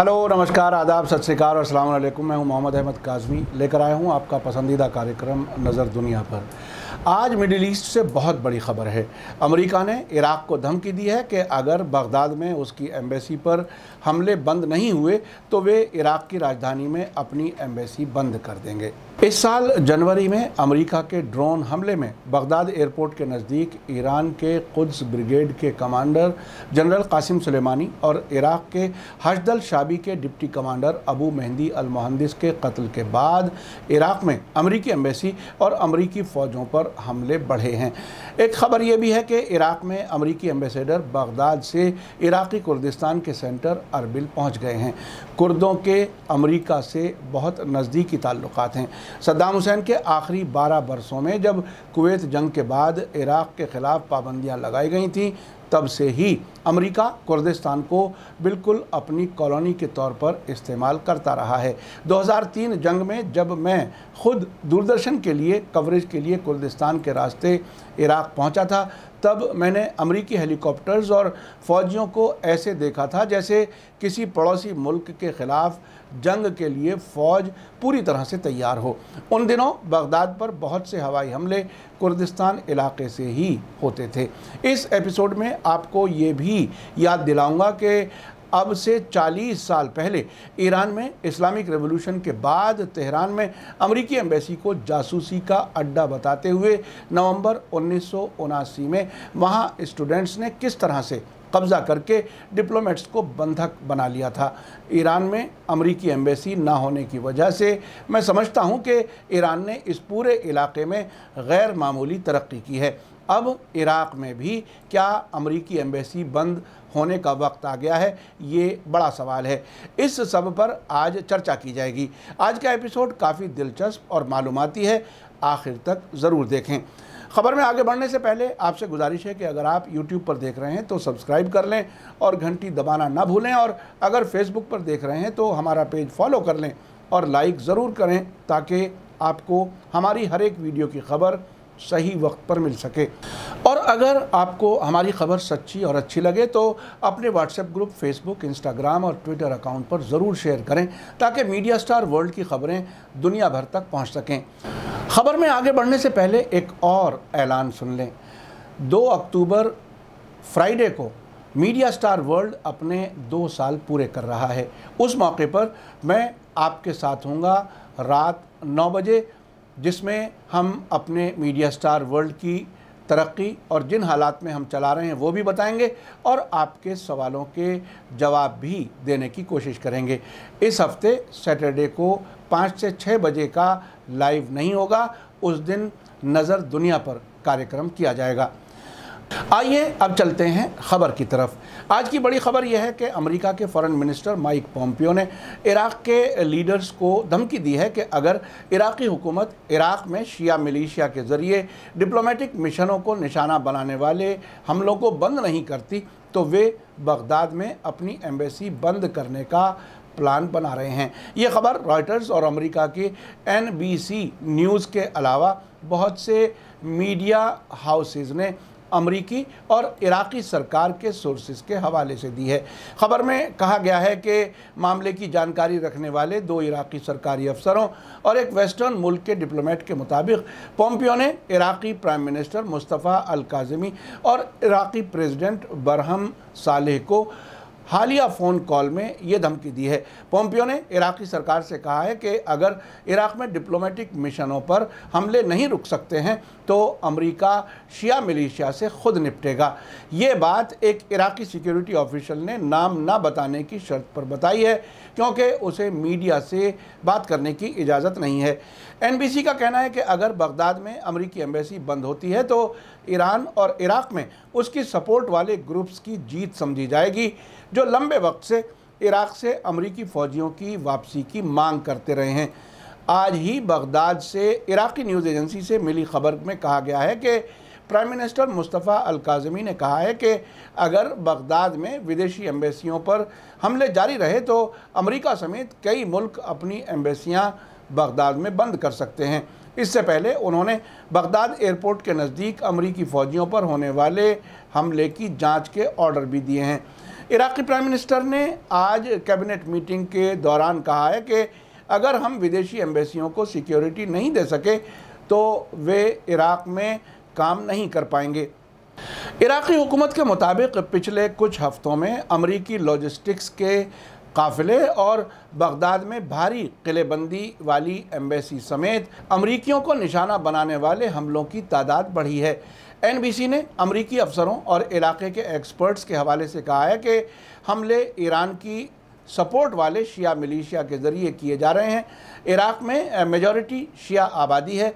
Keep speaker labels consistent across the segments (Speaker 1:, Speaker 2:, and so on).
Speaker 1: Hello नमस्कार आदाब सत श्रीकाल और अल्लाम मैं हूं मोहम्मद अहमद काजमी लेकर आया हूं आपका पसंदीदा कार्यक्रम नज़र दुनिया पर आज मिडिल ईस्ट से बहुत बड़ी खबर है अमेरिका ने इराक़ को धमकी दी है कि अगर बगदाद में उसकी एम्बेसी पर हमले बंद नहीं हुए तो वे इराक़ की राजधानी में अपनी एम्बेसी बंद कर देंगे इस साल जनवरी में अमेरिका के ड्रोन हमले में बगदाद एयरपोर्ट के नज़दीक ईरान के कुद्स ब्रिगेड के कमांडर जनरल कासिम सुलेमानी और इराक़ के हजदल शाबी के deputy commander Abu Mahdi al के कत्ल के बाद इराक़ में अमरीकी एम्बेसी और अमरीकी फ़ौजों पर हमले बढ़े हैं एक खबर यह भी है कि इराक़ में अमरीकी एम्बेसडर बगदाद से इराक़ी कुर्दिस्तान के सेंटर अरबिल पहुँच गए हैं कुर्दों के अमरीका से बहुत नज़दीकी ताल्लुक हैं सद्दाम हुसैन के आखिरी बारह बरसों में जब कुवैत जंग के बाद इराक़ के ख़िलाफ़ पाबंदियाँ लगाई गई थी तब से ही अमेरिका कुर्दिस्तान को बिल्कुल अपनी कॉलोनी के तौर पर इस्तेमाल करता रहा है 2003 जंग में जब मैं खुद दूरदर्शन के लिए कवरेज के लिए कुर्दिस्तान के रास्ते इराक़ पहुंचा था तब मैंने अमरीकी हेलीकॉप्टर्स और फ़ौजियों को ऐसे देखा था जैसे किसी पड़ोसी मुल्क के ख़िलाफ़ जंग के लिए फ़ौज पूरी तरह से तैयार हो उन दिनों बगदाद पर बहुत से हवाई हमले कुर्दिस्तान इलाके से ही होते थे इस एपिसोड में आपको ये भी याद दिलाऊंगा कि अब से 40 साल पहले ईरान में इस्लामिक रेवोल्यूशन के बाद तेहरान में अमरीकी एम्बेसी को जासूसी का अड्डा बताते हुए नवंबर उन्नीस में वहाँ स्टूडेंट्स ने किस तरह से कब्ज़ा करके डिप्लोमेट्स को बंधक बना लिया था ईरान में अमरीकी एम्बेसी ना होने की वजह से मैं समझता हूँ कि ईरान ने इस पूरे इलाके में गैर मामूली तरक्की की है अब इराक़ में भी क्या अमरीकी एम्बेसी बंद होने का वक्त आ गया है ये बड़ा सवाल है इस सब पर आज चर्चा की जाएगी आज का एपिसोड काफ़ी दिलचस्प और मालूमती है आखिर तक ज़रूर देखें खबर में आगे बढ़ने से पहले आपसे गुजारिश है कि अगर आप यूट्यूब पर देख रहे हैं तो सब्सक्राइब कर लें और घंटी दबाना ना भूलें और अगर फेसबुक पर देख रहे हैं तो हमारा पेज फॉलो कर लें और लाइक ज़रूर करें ताकि आपको हमारी हर एक वीडियो की खबर सही वक्त पर मिल सके और अगर आपको हमारी खबर सच्ची और अच्छी लगे तो अपने व्हाट्सएप ग्रुप फेसबुक इंस्टाग्राम और ट्विटर अकाउंट पर ज़रूर शेयर करें ताकि मीडिया स्टार वर्ल्ड की खबरें दुनिया भर तक पहुंच सकें खबर में आगे बढ़ने से पहले एक और ऐलान सुन लें दो अक्टूबर फ्राइडे को मीडिया स्टार वर्ल्ड अपने दो साल पूरे कर रहा है उस मौके पर मैं आपके साथ हूँगा रात नौ बजे जिसमें हम अपने मीडिया स्टार वर्ल्ड की तरक्की और जिन हालात में हम चला रहे हैं वो भी बताएंगे और आपके सवालों के जवाब भी देने की कोशिश करेंगे इस हफ्ते सैटरडे को पाँच से छः बजे का लाइव नहीं होगा उस दिन नज़र दुनिया पर कार्यक्रम किया जाएगा आइए अब चलते हैं खबर की तरफ आज की बड़ी खबर यह है कि अमेरिका के फॉरेन मिनिस्टर माइक पॉम्पियो ने इराक़ के लीडर्स को धमकी दी है कि अगर इराक़ी हुकूमत इराक़ में शिया मिलिशिया के ज़रिए डिप्लोमेटिक मिशनों को निशाना बनाने वाले हमलों को बंद नहीं करती तो वे बगदाद में अपनी एम्बेसी बंद करने का प्लान बना रहे हैं ये खबर रॉयटर्स और अमेरिका के एनबीसी न्यूज़ के अलावा बहुत से मीडिया हाउसेज ने अमरीकी और इराक़ी सरकार के सोर्सेज के हवाले से दी है ख़बर में कहा गया है कि मामले की जानकारी रखने वाले दो इराक़ी सरकारी अफसरों और एक वेस्टर्न मुल्क के डिप्लोमेट के मुताबिक पोम्पियो ने Iraqi prime minister Mustafa al Kadhimi और इराक़ी प्रेजिडेंट बरहम सालेह को हालिया फ़ोन कॉल में ये धमकी दी है पोम्पियो ने इराक़ी सरकार से कहा है कि अगर इराक़ में डिप्लोमेटिक मिशनों पर हमले नहीं रुक सकते हैं तो अमेरिका शिया मिलिशिया से खुद निपटेगा ये बात एक इराक़ी सिक्योरिटी ऑफिशल ने नाम ना बताने की शर्त पर बताई है क्योंकि उसे मीडिया से बात करने की इजाज़त नहीं है एनबीसी का कहना है कि अगर बगदाद में अमरीकी एम्बेसी बंद होती है तो ईरान और इराक़ में उसकी सपोर्ट वाले ग्रुप्स की जीत समझी जाएगी जो लंबे वक्त से इराक़ से अमरीकी फ़ौजियों की वापसी की मांग करते रहे हैं आज ही बगदाद से इराक़ी न्यूज़ एजेंसी से मिली खबर में कहा गया है कि प्राइम मिनिस्टर मुस्तफ़ा अलकाजमी ने कहा है कि अगर बगदाद में विदेशी एम्बेसियों पर हमले जारी रहे तो अमेरिका समेत कई मुल्क अपनी एम्बेसियाँ बगदाद में बंद कर सकते हैं इससे पहले उन्होंने बगदाद एयरपोर्ट के नज़दीक अमरीकी फ़ौजियों पर होने वाले हमले की जांच के ऑर्डर भी दिए हैं इराक़ी प्राइम मिनिस्टर ने आज कैबिनेट मीटिंग के दौरान कहा है कि अगर हम विदेशी एम्बेसियों को सिक्योरिटी नहीं दे सके तो वे इराक़ में काम नहीं कर पाएंगे इराक़ी हुकूमत के मुताबिक पिछले कुछ हफ़्तों में अमरीकी लॉजिस्टिक्स के काफ़िले और बगदाद में भारी किलेबंदी वाली एम्बेसी समेत अमरीकियों को निशाना बनाने वाले हमलों की तादाद बढ़ी है एनबीसी ने अमरीकी अफसरों और इलाके के एक्सपर्ट्स के हवाले से कहा है कि हमले ईरान की सपोर्ट वाले शिया मिलिशिया के ज़रिए किए जा रहे हैं इराक़ में मेजॉरिटी शिया आबादी है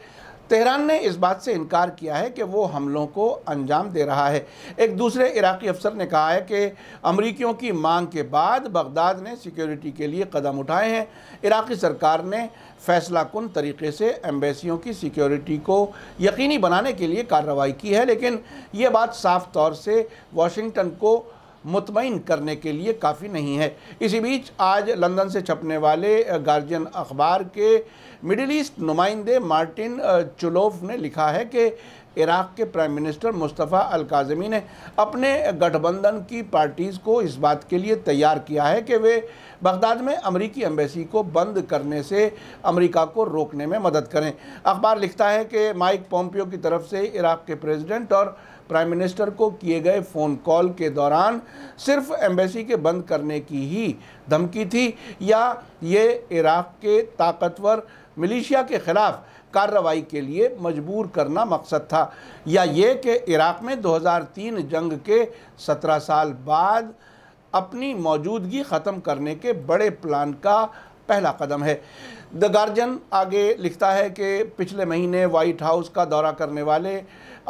Speaker 1: तेहरान ने इस बात से इनकार किया है कि वो हमलों को अंजाम दे रहा है एक दूसरे इराकी अफसर ने कहा है कि अमरीकियों की मांग के बाद बगदाद ने सिक्योरिटी के लिए कदम उठाए हैं इराकी सरकार ने फैसला कन तरीके से एम्बेसियों की सिक्योरिटी को यकीनी बनाने के लिए कार्रवाई की है लेकिन ये बात साफ तौर से वाशिंगटन को मुतमिन करने के लिए काफ़ी नहीं है इसी बीच आज लंदन से छपने वाले गार्जियन अखबार के मिडिल ईस्ट नुमाइंदे मार्टिन चुलोफ ने लिखा है कि इराक़ के प्राइम मिनिस्टर मुस्तफ़ा अलकाजमी ने अपने गठबंधन की पार्टीज़ को इस बात के लिए तैयार किया है कि वे बगदाद में अमरीकी एम्बेसी को बंद करने से अमेरिका को रोकने में मदद करें अखबार लिखता है कि माइक पोम्पियो की तरफ से इराक़ के प्रेसिडेंट और प्राइम मिनिस्टर को किए गए फ़ोन कॉल के दौरान सिर्फ एम्बेसी के बंद करने की ही धमकी थी या ये इराक़ के ताकतवर मिलिशिया के ख़िलाफ़ कार्रवाई के लिए मजबूर करना मकसद था या ये कि इराक़ में 2003 जंग के 17 साल बाद अपनी मौजूदगी ख़त्म करने के बड़े प्लान का पहला कदम है द गार्जन आगे लिखता है कि पिछले महीने वाइट हाउस का दौरा करने वाले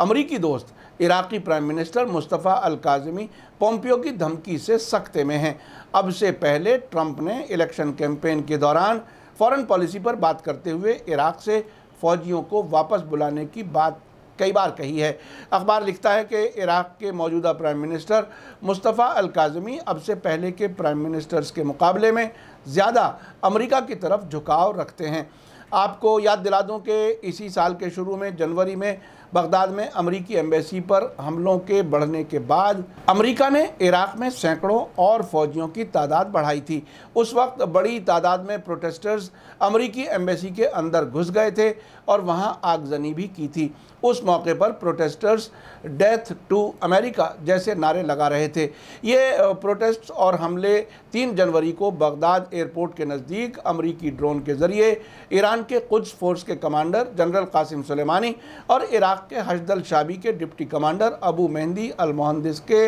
Speaker 1: अमरीकी दोस्त Iraqi prime minister Mustafa al Kadhimi Pompeo की धमकी से सख्ते में हैं अब से पहले ट्रंप ने इलेक्शन कैंपेन के दौरान फॉरेन पॉलिसी पर बात करते हुए इराक़ से फ़ौजियों को वापस बुलाने की बात कई बार कही है अखबार लिखता है कि इराक़ के मौजूदा प्राइम मिनिस्टर मुस्तफ़ा अलकाजमी अब से पहले के प्राइम मिनिस्टर्स के मुकाबले में ज़्यादा अमरीका की तरफ झुकाव रखते हैं आपको याद दिला दूं कि इसी साल के शुरू में जनवरी में बगदाद में अमरीकी एम्बेसी पर हमलों के बढ़ने के बाद अमरीका ने इराक़ में सैकड़ों और फौजियों की तादाद बढ़ाई थी उस वक्त बड़ी तादाद में प्रोटेस्टर्स अमरीकी एम्बेसी के अंदर घुस गए थे और वहाँ आगजनी भी की थी उस मौके पर प्रोटेस्टर्स डेथ टू अमेरिका जैसे नारे लगा रहे थे ये प्रोटेस्ट और हमले 3 जनवरी को बगदाद एयरपोर्ट के नज़दीक अमरीकी ड्रोन के ज़रिए ईरान के कुछ फोर्स के कमांडर जनरल कासिम सुलेमानी और इराक़ के हजदल शाबी के deputy commander Abu Mahdi al Muhandis के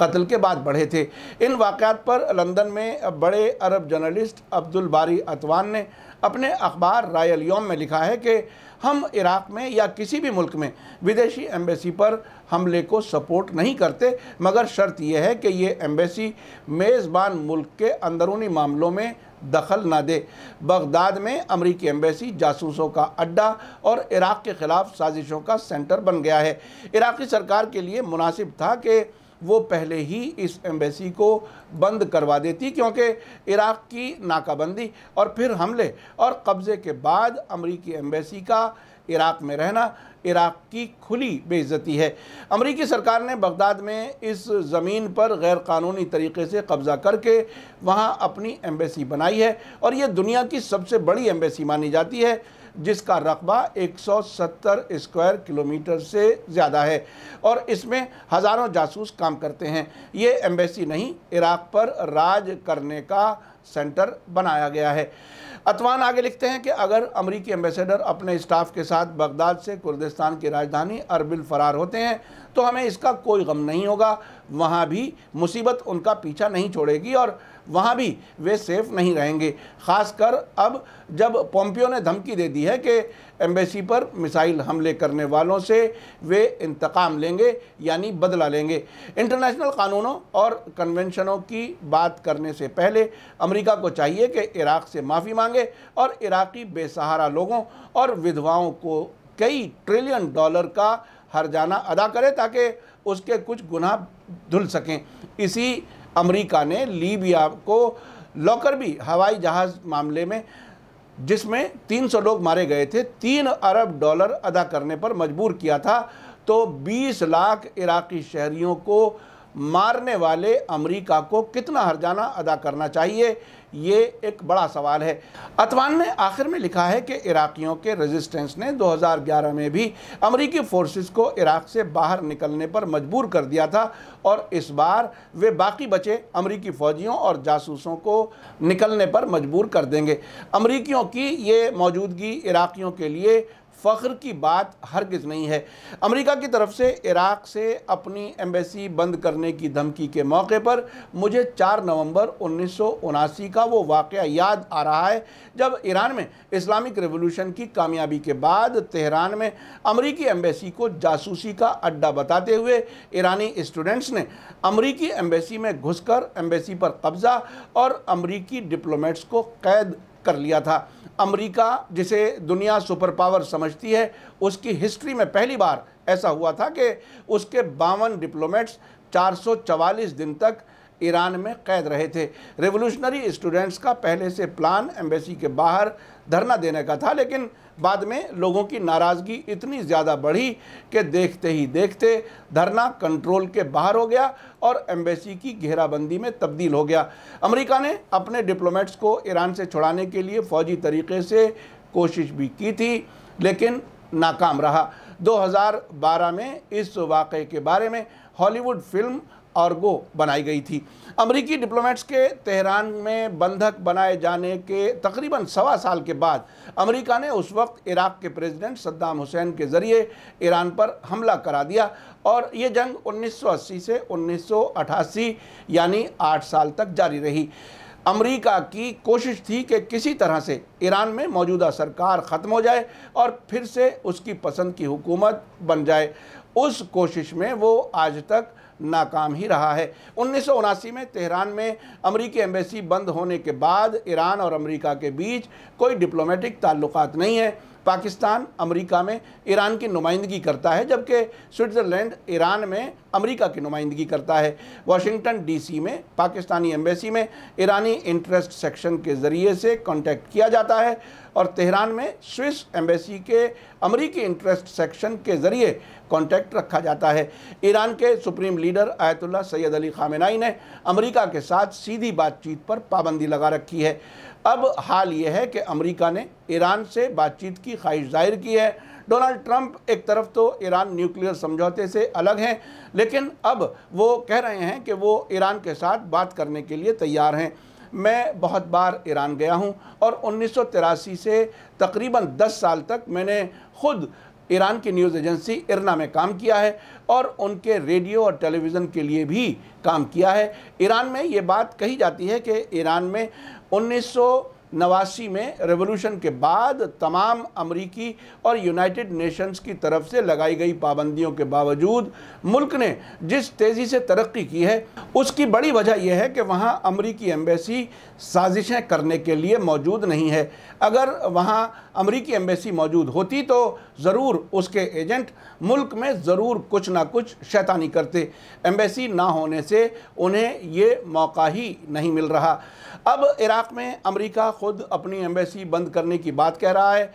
Speaker 1: कत्ल के बाद बढ़े थे इन वाक़ात पर लंदन में बड़े अरब जर्नलिस्ट अब्दुल बारी अतवान ने अपने अखबार रायल योम में लिखा है कि हम इराक़ में या किसी भी मुल्क में विदेशी एम्बेसी पर हमले को सपोर्ट नहीं करते मगर शर्त यह है कि ये एम्बेसी मेज़बान मुल्क के अंदरूनी मामलों में दखल ना दे बगदाद में अमरीकी एम्बेसी जासूसों का अड्डा और इराक़ के ख़िलाफ़ साजिशों का सेंटर बन गया है इराक़ी सरकार के लिए मुनासिब था कि वो पहले ही इस एम्बेसी को बंद करवा देती क्योंकि इराक़ की नाकाबंदी और फिर हमले और कब्ज़े के बाद अमरीकी एम्बेसी का इराक़ में रहना इराक़ की खुली बेइज्जती है अमरीकी सरकार ने बगदाद में इस ज़मीन पर गैर कानूनी तरीके से कब्ज़ा करके वहाँ अपनी एम्बेसी बनाई है और ये दुनिया की सबसे बड़ी एम्बेसी मानी जाती है जिसका रकबा 170 स्क्वायर किलोमीटर से ज़्यादा है और इसमें हज़ारों जासूस काम करते हैं ये एम्बेसी नहीं इराक़ पर राज करने का सेंटर बनाया गया है अतवान आगे लिखते हैं कि अगर अमरीकी एम्बेसडर अपने स्टाफ के साथ बगदाद से कुर्दिस्तान की राजधानी अरबिल फ़रार होते हैं तो हमें इसका कोई गम नहीं होगा वहाँ भी मुसीबत उनका पीछा नहीं छोड़ेगी और वहाँ भी वे सेफ नहीं रहेंगे खासकर अब जब पोम्पियो ने धमकी दे दी है कि एम्बेसी पर मिसाइल हमले करने वालों से वे इंतकाम लेंगे यानी बदला लेंगे इंटरनेशनल कानूनों और कन्वेंशनों की बात करने से पहले अमेरिका को चाहिए कि इराक़ से माफ़ी मांगे और इराक़ी बेसहारा लोगों और विधवाओं को कई ट्रिलियन डॉलर का हर जाना अदा करे ताकि उसके कुछ गुनाह धुल सकें इसी अमेरिका ने लीबिया को भी हवाई जहाज़ मामले में जिसमें 300 लोग मारे गए थे तीन अरब डॉलर अदा करने पर मजबूर किया था तो 20 लाख इराक़ी शहरियों को मारने वाले अमेरिका को कितना हरजाना अदा करना चाहिए ये एक बड़ा सवाल है अतवान ने आखिर में लिखा है कि इराक़ियों के रजिस्टेंस ने 2011 में भी अमरीकी फोर्सेस को इराक़ से बाहर निकलने पर मजबूर कर दिया था और इस बार वे बाकी बचे अमरीकी फ़ौजियों और जासूसों को निकलने पर मजबूर कर देंगे अमरीकियों की ये मौजूदगी इराक़ियों के लिए फ़ख्र की बात हरगज नहीं है अमेरिका की तरफ से इराक़ से अपनी एम्बेसी बंद करने की धमकी के मौके पर मुझे 4 नवंबर उन्नीस का वो वाक़ याद आ रहा है जब ईरान में इस्लामिक रेवोल्यूशन की कामयाबी के बाद तेहरान में अमरीकी एम्बेसी को जासूसी का अड्डा बताते हुए ईरानी स्टूडेंट्स ने अमरीकी एम्बेसी में घुसकर एम्बेसी पर कब्ज़ा और अमरीकी डिप्लोमेट्स को कैद कर लिया था अमेरिका जिसे दुनिया सुपर पावर समझती है उसकी हिस्ट्री में पहली बार ऐसा हुआ था कि उसके बावन डिप्लोमेट्स 444 दिन तक ईरान में कैद रहे थे रेवोल्यूशनरी स्टूडेंट्स का पहले से प्लान एम्बेसी के बाहर धरना देने का था लेकिन बाद में लोगों की नाराज़गी इतनी ज़्यादा बढ़ी कि देखते ही देखते धरना कंट्रोल के बाहर हो गया और एम्बेसी की घेराबंदी में तब्दील हो गया अमेरिका ने अपने डिप्लोमेट्स को ईरान से छुड़ाने के लिए फ़ौजी तरीके से कोशिश भी की थी लेकिन नाकाम रहा 2012 में इस वाक़े के बारे में हॉलीवुड फिल्म आर्गो बनाई गई थी अमरीकी डिप्लोमेट्स के तेहरान में बंधक बनाए जाने के तकरीबन सवा साल के बाद अमेरिका ने उस वक्त इराक़ के प्रेसिडेंट सद्दाम हुसैन के ज़रिए ईरान पर हमला करा दिया और ये जंग 1980 से 1988 यानी आठ साल तक जारी रही अमेरिका की कोशिश थी कि किसी तरह से ईरान में मौजूदा सरकार ख़त्म हो जाए और फिर से उसकी पसंद की हुकूमत बन जाए उस कोशिश में वो आज तक नाकाम ही रहा है उन्नीस में तेहरान में अमरीकी एम्बेसी बंद होने के बाद ईरान और अमरीका के बीच कोई डिप्लोमेटिक ताल्लुक नहीं है पाकिस्तान अमेरिका में ईरान की नुमाइंदगी करता है जबकि स्विट्ज़रलैंड ईरान में अमेरिका की नुमाइंदगी करता है वाशिंगटन डीसी में पाकिस्तानी एम्बेसी में ईरानी इंटरेस्ट सेक्शन के ज़रिए से कांटेक्ट किया जाता है और तेहरान में स्विस एम्बेसी के अमरीकी इंटरेस्ट सेक्शन के ज़रिए कॉन्टैक्ट रखा जाता है ईरान के supreme leader Ayatollah Sayyid Ali Khamenei ने अमेरिका के साथ सीधी बातचीत पर पाबंदी लगा रखी है अब हाल ये है कि अमेरिका ने ईरान से बातचीत की ख्वाहिश जाहिर की है डोनाल्ड ट्रंप एक तरफ तो ईरान न्यूक्लियर समझौते से अलग हैं लेकिन अब वो कह रहे हैं कि वो ईरान के साथ बात करने के लिए तैयार हैं मैं बहुत बार ईरान गया हूं और उन्नीस से तकरीबन 10 साल तक मैंने खुद ईरान की न्यूज़ एजेंसी इरना में काम किया है और उनके रेडियो और टेलीविज़न के लिए भी काम किया है ईरान में ये बात कही जाती है कि ईरान में उन्नीस नवासी में रेवोल्यूशन के बाद तमाम अमरीकी और यूनाइटेड नेशंस की तरफ से लगाई गई पाबंदियों के बावजूद मुल्क ने जिस तेज़ी से तरक्की की है उसकी बड़ी वजह यह है कि वहाँ अमरीकी एम्बेसी साजिशें करने के लिए मौजूद नहीं है अगर वहाँ अमरीकी एम्बेसी मौजूद होती तो ज़रूर उसके एजेंट मुल्क में ज़रूर कुछ ना कुछ शैतानी करते एम्बेसी ना होने से उन्हें ये मौका ही नहीं मिल रहा अब इराक़ में अमरीका खुद अपनी एम्बेसी बंद करने की बात कह रहा है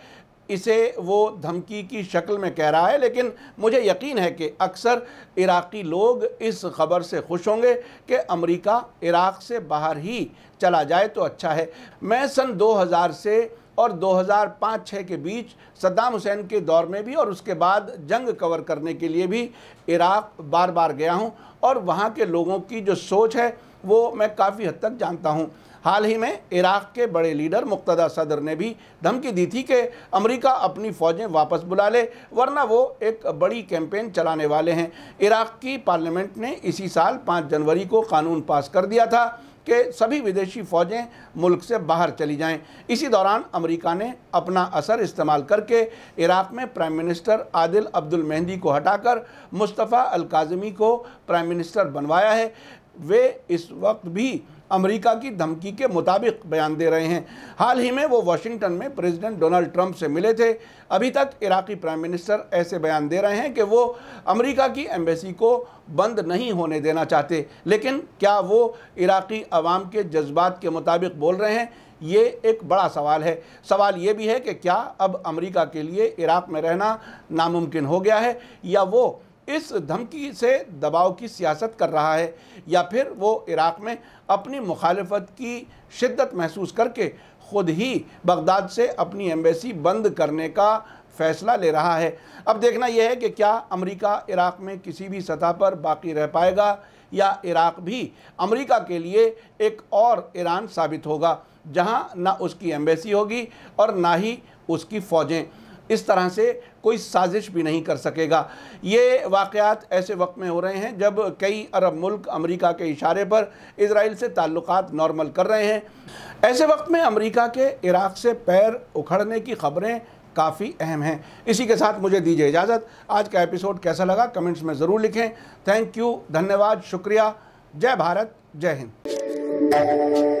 Speaker 1: इसे वो धमकी की शक्ल में कह रहा है लेकिन मुझे यकीन है कि अक्सर इराक़ी लोग इस खबर से खुश होंगे कि अमेरिका इराक़ से बाहर ही चला जाए तो अच्छा है मैं सन 2000 से और 2005-6 के बीच सद्दाम हुसैन के दौर में भी और उसके बाद जंग कवर करने के लिए भी इराक़ बार बार गया हूँ और वहाँ के लोगों की जो सोच है वो मैं काफ़ी हद तक जानता हूँ हाल ही में इराक़ के बड़े लीडर मुक्तदा सदर ने भी धमकी दी थी कि अमरीका अपनी फ़ौजें वापस बुला ले वरना वो एक बड़ी कैंपेन चलाने वाले हैं इराक़ की पार्लियामेंट ने इसी साल पाँच जनवरी को कानून पास कर दिया था कि सभी विदेशी फ़ौजें मुल्क से बाहर चली जाएं। इसी दौरान अमेरिका ने अपना असर इस्तेमाल करके इराक़ में prime minister Adil Abdul Mahdi को हटाकर मुस्तफ़ा अलकाजमी को प्राइम मिनिस्टर बनवाया है वे इस वक्त भी अमेरिका की धमकी के मुताबिक बयान दे रहे हैं हाल ही में वो वाशिंगटन में प्रेसिडेंट डोनाल्ड ट्रंप से मिले थे अभी तक इराक़ी प्राइम मिनिस्टर ऐसे बयान दे रहे हैं कि वो अमेरिका की एम्बेसी को बंद नहीं होने देना चाहते लेकिन क्या वो इराक़ी आवाम के जज्बात के मुताबिक बोल रहे हैं ये एक बड़ा सवाल है सवाल ये भी है कि क्या अब अमेरिका के लिए इराक़ में रहना नामुमकिन हो गया है या वो इस धमकी से दबाव की सियासत कर रहा है या फिर वो इराक़ में अपनी मुखालफत की शिद्दत महसूस करके ख़ुद ही बगदाद से अपनी एम्बेसी बंद करने का फैसला ले रहा है अब देखना यह है कि क्या अमेरिका इराक़ में किसी भी सतह पर बाकी रह पाएगा या इराक़ भी अमेरिका के लिए एक और ईरान साबित होगा जहां ना उसकी एम्बेसी होगी और ना ही उसकी फ़ौजें इस तरह से कोई साजिश भी नहीं कर सकेगा ये वाक़ात ऐसे वक्त में हो रहे हैं जब कई अरब मुल्क अमेरिका के इशारे पर इसराइल से ताल्लुक नॉर्मल कर रहे हैं ऐसे वक्त में अमेरिका के इराक़ से पैर उखड़ने की खबरें काफ़ी अहम हैं इसी के साथ मुझे दीजिए इजाज़त आज का एपिसोड कैसा लगा कमेंट्स में ज़रूर लिखें थैंक यू धन्यवाद शुक्रिया जय भारत जय हिंद